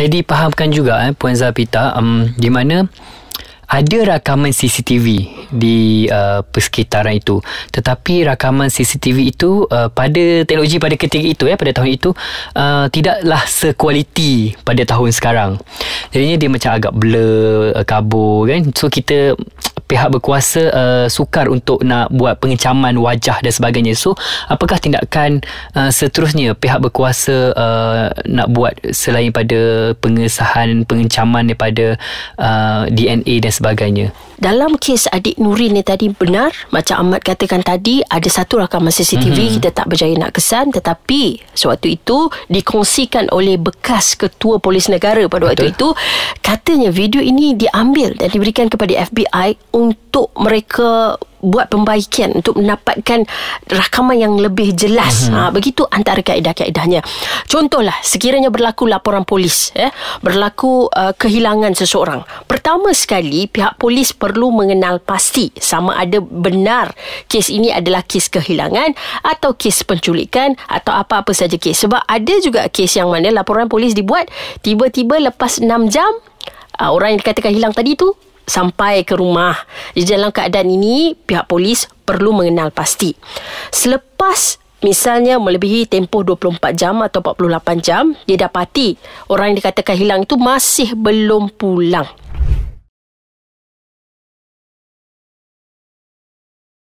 saya dipahamkan juga eh, Puan Zapita um, di mana ada rakaman CCTV di uh, persekitaran itu tetapi rakaman CCTV itu uh, pada teknologi pada ketika itu ya eh, pada tahun itu uh, tidaklah sekualiti pada tahun sekarang jadinya dia macam agak blur uh, kabur kan so kita pihak berkuasa uh, sukar untuk nak buat pengecaman wajah dan sebagainya. So, apakah tindakan uh, seterusnya pihak berkuasa uh, nak buat selain pada pengesahan pengecaman daripada uh, DNA dan sebagainya? Dalam kes adik Nurin ni tadi benar macam Ahmad katakan tadi ada satu rakaman CCTV mm-hmm. kita tak berjaya nak kesan tetapi sewaktu itu dikongsikan oleh bekas ketua polis negara pada Betul. waktu itu katanya video ini diambil dan diberikan kepada FBI untuk mereka buat pembaikan untuk mendapatkan rakaman yang lebih jelas. Uh-huh. Ha, begitu antara kaedah-kaedahnya. Contohlah, sekiranya berlaku laporan polis, eh, berlaku uh, kehilangan seseorang. Pertama sekali, pihak polis perlu mengenal pasti sama ada benar kes ini adalah kes kehilangan atau kes penculikan atau apa-apa saja kes. Sebab ada juga kes yang mana laporan polis dibuat, tiba-tiba lepas 6 jam, uh, orang yang dikatakan hilang tadi tu sampai ke rumah. Di dalam keadaan ini, pihak polis perlu mengenal pasti. Selepas misalnya melebihi tempoh 24 jam atau 48 jam, dia dapati orang yang dikatakan hilang itu masih belum pulang.